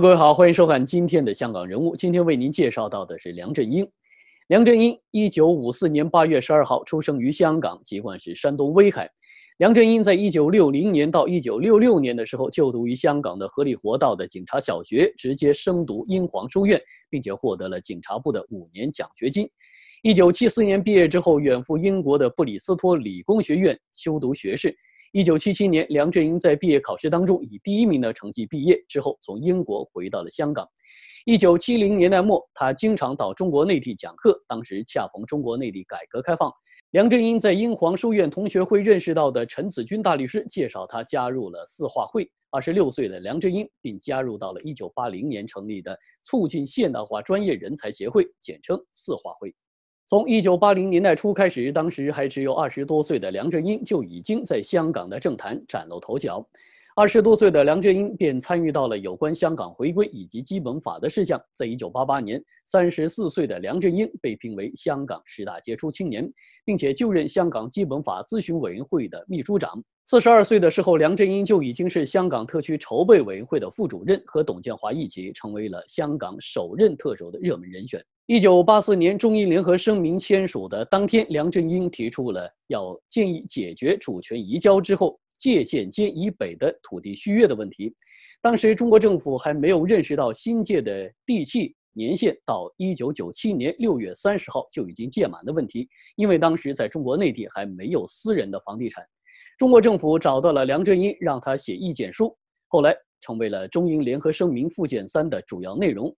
各位好，欢迎收看今天的《香港人物》。今天为您介绍到的是梁振英。梁振英，一九五四年八月十二号出生于香港，籍贯是山东威海。梁振英在一九六零年到一九六六年的时候就读于香港的合利活道的警察小学，直接升读英皇书院，并且获得了警察部的五年奖学金。一九七四年毕业之后，远赴英国的布里斯托理工学院修读学士。一九七七年，梁振英在毕业考试当中以第一名的成绩毕业，之后从英国回到了香港。一九七零年代末，他经常到中国内地讲课，当时恰逢中国内地改革开放。梁振英在英皇书院同学会认识到的陈子君大律师介绍他加入了四化会。二十六岁的梁振英并加入到了一九八零年成立的促进现代化专业人才协会，简称四化会。从一九八零年代初开始，当时还只有二十多岁的梁振英就已经在香港的政坛崭露头角。二十多岁的梁振英便参与到了有关香港回归以及基本法的事项。在一九八八年，三十四岁的梁振英被评为香港十大杰出青年，并且就任香港基本法咨询委员会的秘书长。四十二岁的时候，梁振英就已经是香港特区筹备委员会的副主任，和董建华一起成为了香港首任特首的热门人选。一九八四年中英联合声明签署的当天，梁振英提出了要建议解决主权移交之后界限线以北的土地续约的问题。当时中国政府还没有认识到新界的地契年限到一九九七年六月三十号就已经届满的问题，因为当时在中国内地还没有私人的房地产。中国政府找到了梁振英，让他写意见书，后来成为了中英联合声明附件三的主要内容。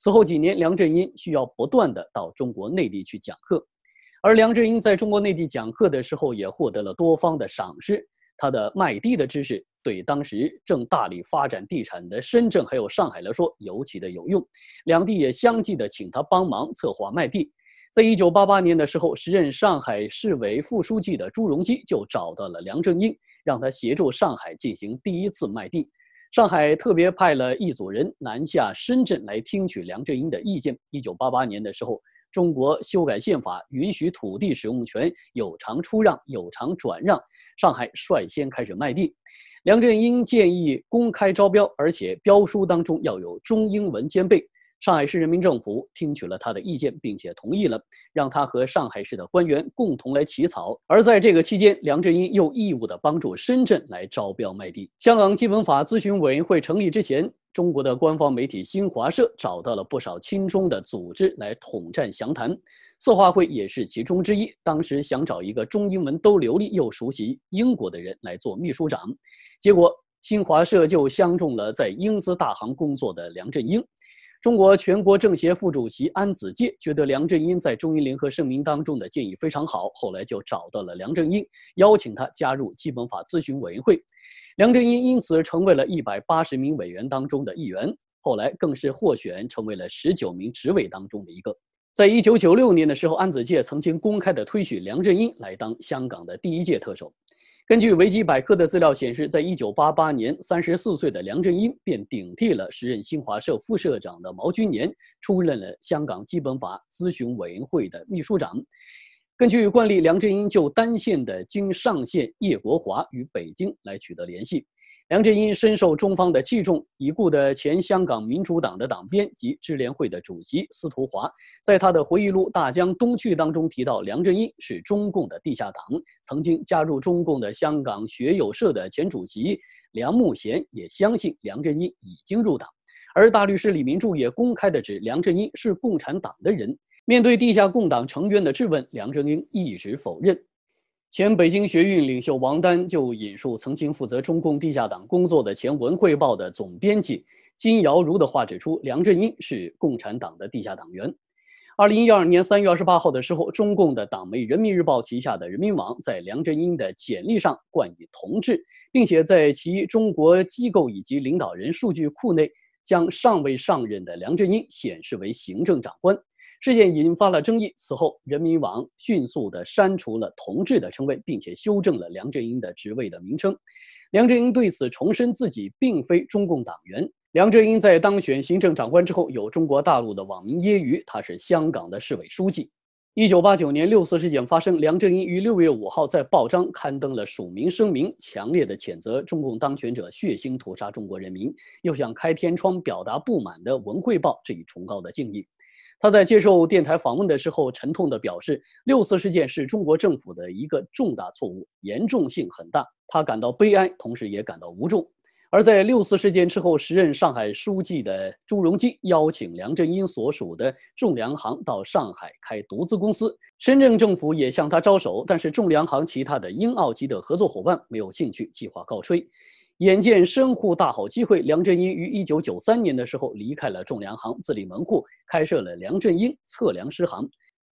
此后几年，梁振英需要不断的到中国内地去讲课，而梁振英在中国内地讲课的时候，也获得了多方的赏识。他的卖地的知识对当时正大力发展地产的深圳还有上海来说尤其的有用，两地也相继的请他帮忙策划卖地。在一九八八年的时候，时任上海市委副书记的朱镕基就找到了梁振英，让他协助上海进行第一次卖地。上海特别派了一组人南下深圳来听取梁振英的意见。一九八八年的时候，中国修改宪法，允许土地使用权有偿出让、有偿转让。上海率先开始卖地，梁振英建议公开招标，而且标书当中要有中英文兼备。上海市人民政府听取了他的意见，并且同意了，让他和上海市的官员共同来起草。而在这个期间，梁振英又义务的帮助深圳来招标卖地。香港基本法咨询委员会成立之前，中国的官方媒体新华社找到了不少亲中的组织来统战详谈，策划会也是其中之一。当时想找一个中英文都流利又熟悉英国的人来做秘书长，结果新华社就相中了在英资大行工作的梁振英。中国全国政协副主席安子介觉得梁振英在中英联合声明当中的建议非常好，后来就找到了梁振英，邀请他加入基本法咨询委员会，梁振英因此成为了一百八十名委员当中的一员，后来更是获选成为了十九名职委当中的一个。在一九九六年的时候，安子介曾经公开的推举梁振英来当香港的第一届特首。根据维基百科的资料显示，在一九八八年，三十四岁的梁振英便顶替了时任新华社副社长的毛君年，出任了香港基本法咨询委员会的秘书长。根据惯例，梁振英就单线的经上线叶国华与北京来取得联系。梁振英深受中方的器重。已故的前香港民主党的党鞭及智联会的主席司徒华，在他的回忆录《大江东去》当中提到，梁振英是中共的地下党，曾经加入中共的香港学友社的前主席梁慕贤也相信梁振英已经入党。而大律师李明柱也公开的指梁振英是共产党的人。面对地下共党成员的质问，梁振英一直否认。前北京学运领袖王丹就引述曾经负责中共地下党工作的前《文汇报》的总编辑金尧如的话指出，梁振英是共产党的地下党员。二零一二年三月二十八号的时候，中共的党媒《人民日报》旗下的人民网在梁振英的简历上冠以“同志”，并且在其中国机构以及领导人数据库内，将尚未上任的梁振英显示为行政长官。事件引发了争议。此后，人民网迅速的删除了“同志”的称谓，并且修正了梁振英的职位的名称。梁振英对此重申自己并非中共党员。梁振英在当选行政长官之后，有中国大陆的网民揶揄他是香港的市委书记。一九八九年六四事件发生，梁振英于六月五号在报章刊登了署名声明，强烈的谴责中共当权者血腥屠杀中国人民，又向开天窗表达不满的《文汇报》致以崇高的敬意。他在接受电台访问的时候，沉痛地表示：“六四事件是中国政府的一个重大错误，严重性很大。”他感到悲哀，同时也感到无助。而在六四事件之后，时任上海书记的朱镕基邀请梁振英所属的仲粮行到上海开独资公司，深圳政府也向他招手，但是仲粮行其他的英澳籍的合作伙伴没有兴趣，计划告吹。眼见生沪大好机会，梁振英于一九九三年的时候离开了种粮行，自立门户，开设了梁振英测量师行，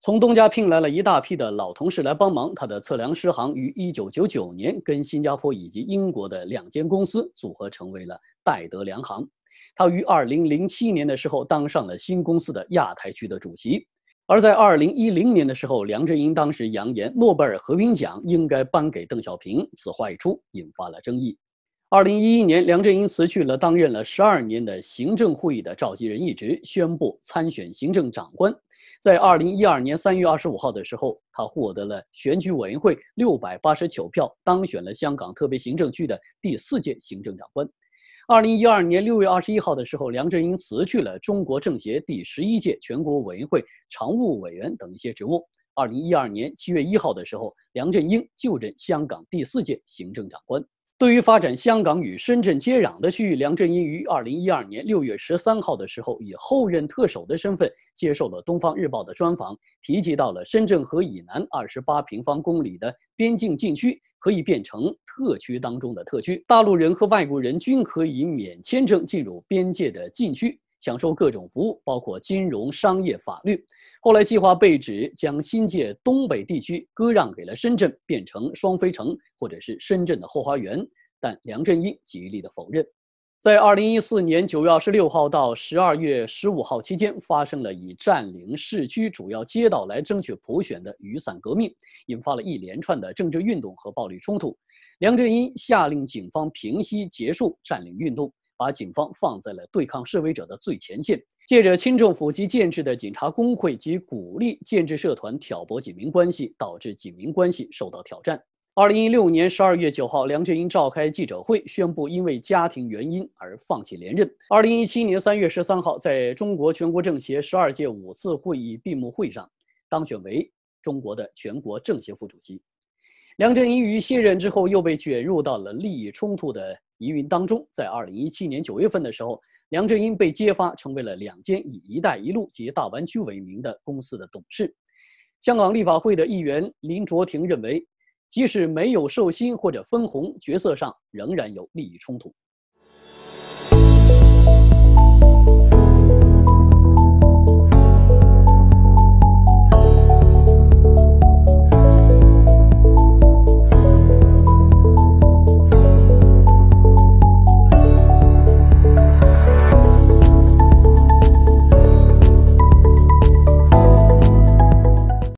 从东家聘来了一大批的老同事来帮忙。他的测量师行于一九九九年跟新加坡以及英国的两间公司组合成为了戴德粮行。他于二零零七年的时候当上了新公司的亚太区的主席。而在二零一零年的时候，梁振英当时扬言诺贝尔和平奖应该颁给邓小平，此话一出，引发了争议。二零一一年，梁振英辞去了担任了十二年的行政会议的召集人一职，宣布参选行政长官。在二零一二年三月二十五号的时候，他获得了选举委员会六百八十九票，当选了香港特别行政区的第四届行政长官。二零一二年六月二十一号的时候，梁振英辞去了中国政协第十一届全国委员会常务委员等一些职务。二零一二年七月一号的时候，梁振英就任香港第四届行政长官。对于发展香港与深圳接壤的区域，梁振英于二零一二年六月十三号的时候，以后任特首的身份接受了《东方日报》的专访，提及到了深圳河以南二十八平方公里的边境禁区可以变成特区当中的特区，大陆人和外国人均可以免签证进入边界的禁区。享受各种服务，包括金融、商业、法律。后来计划被指将新界东北地区割让给了深圳，变成双飞城，或者是深圳的后花园。但梁振英极力的否认。在二零一四年九月二十六号到十二月十五号期间，发生了以占领市区主要街道来争取普选的雨伞革命，引发了一连串的政治运动和暴力冲突。梁振英下令警方平息结束占领运动。把警方放在了对抗示威者的最前线，借着清政府及建制的警察工会及鼓励建制社团挑拨警民关系，导致警民关系受到挑战。二零一六年十二月九号，梁振英召开记者会，宣布因为家庭原因而放弃连任。二零一七年三月十三号，在中国全国政协十二届五次会议闭幕会上，当选为中国的全国政协副主席。梁振英于卸任之后，又被卷入到了利益冲突的。疑云当中，在二零一七年九月份的时候，梁振英被揭发成为了两间以“一带一路”及大湾区为名的公司的董事。香港立法会的议员林卓廷认为，即使没有受薪或者分红，角色上仍然有利益冲突。